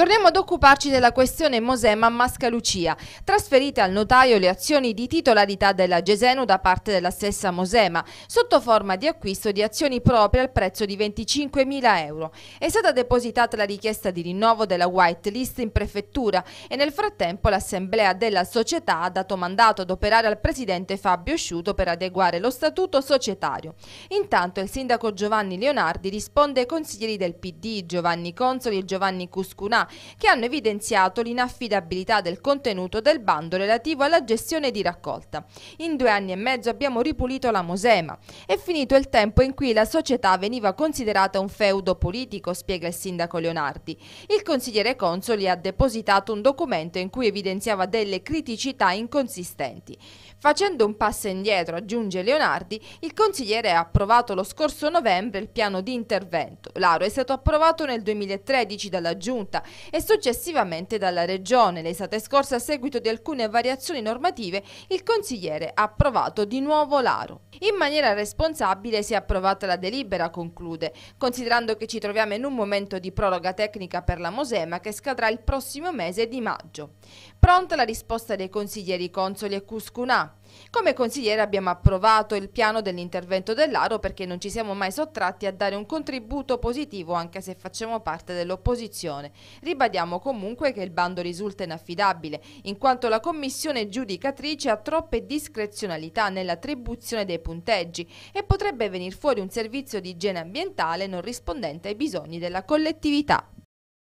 Torniamo ad occuparci della questione Mosema Mascalucia. Trasferite al notaio le azioni di titolarità della Gesenu da parte della stessa Mosema, sotto forma di acquisto di azioni proprie al prezzo di 25.000 euro. È stata depositata la richiesta di rinnovo della white list in prefettura e nel frattempo l'assemblea della società ha dato mandato ad operare al presidente Fabio Sciuto per adeguare lo statuto societario. Intanto il sindaco Giovanni Leonardi risponde ai consiglieri del PD Giovanni Consoli e Giovanni Cuscunà che hanno evidenziato l'inaffidabilità del contenuto del bando relativo alla gestione di raccolta. In due anni e mezzo abbiamo ripulito la Mosema. È finito il tempo in cui la società veniva considerata un feudo politico, spiega il sindaco Leonardi. Il consigliere Consoli ha depositato un documento in cui evidenziava delle criticità inconsistenti. Facendo un passo indietro, aggiunge Leonardi, il consigliere ha approvato lo scorso novembre il piano di intervento. L'Aro è stato approvato nel 2013 dalla Giunta e successivamente dalla Regione. L'estate scorsa, a seguito di alcune variazioni normative, il consigliere ha approvato di nuovo l'Aro. In maniera responsabile si è approvata la delibera, conclude, considerando che ci troviamo in un momento di proroga tecnica per la Mosema che scadrà il prossimo mese di maggio. Pronta la risposta dei consiglieri consoli e Cuscunà. Come consigliere abbiamo approvato il piano dell'intervento dell'Aro perché non ci siamo mai sottratti a dare un contributo positivo anche se facciamo parte dell'opposizione. Ribadiamo comunque che il bando risulta inaffidabile in quanto la commissione giudicatrice ha troppe discrezionalità nell'attribuzione dei punteggi e potrebbe venir fuori un servizio di igiene ambientale non rispondente ai bisogni della collettività.